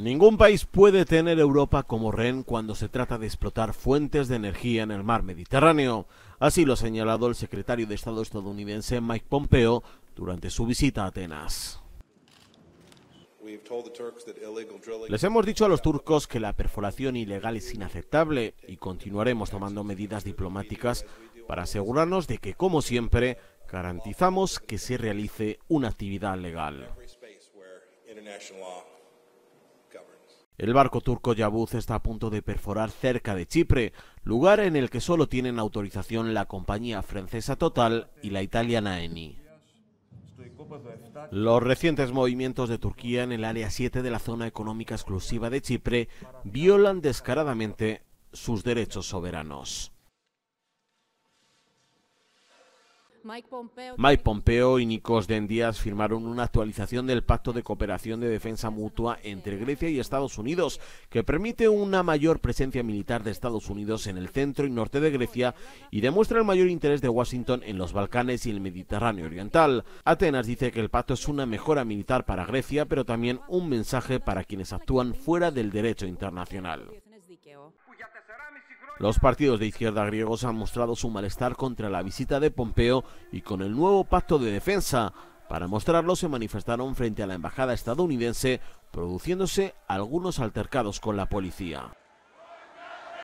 Ningún país puede tener Europa como rehén cuando se trata de explotar fuentes de energía en el mar Mediterráneo. Así lo ha señalado el secretario de Estado estadounidense Mike Pompeo durante su visita a Atenas. Les hemos dicho a los turcos que la perforación ilegal es inaceptable y continuaremos tomando medidas diplomáticas para asegurarnos de que, como siempre, garantizamos que se realice una actividad legal. El barco turco Yabuz está a punto de perforar cerca de Chipre, lugar en el que solo tienen autorización la compañía francesa Total y la italiana Eni. Los recientes movimientos de Turquía en el área 7 de la zona económica exclusiva de Chipre violan descaradamente sus derechos soberanos. Mike Pompeo... y Nikos Dendias firmaron una actualización del Pacto de Cooperación de Defensa Mutua entre Grecia y Estados Unidos, que permite una mayor presencia militar de Estados Unidos en el centro y norte de Grecia y demuestra el mayor interés de Washington en los Balcanes y el Mediterráneo Oriental. Atenas dice que el pacto es una mejora militar para Grecia, pero también un mensaje para quienes actúan fuera del derecho internacional. Los partidos de izquierda griegos han mostrado su malestar contra la visita de Pompeo y con el nuevo pacto de defensa. Para mostrarlo se manifestaron frente a la embajada estadounidense, produciéndose algunos altercados con la policía.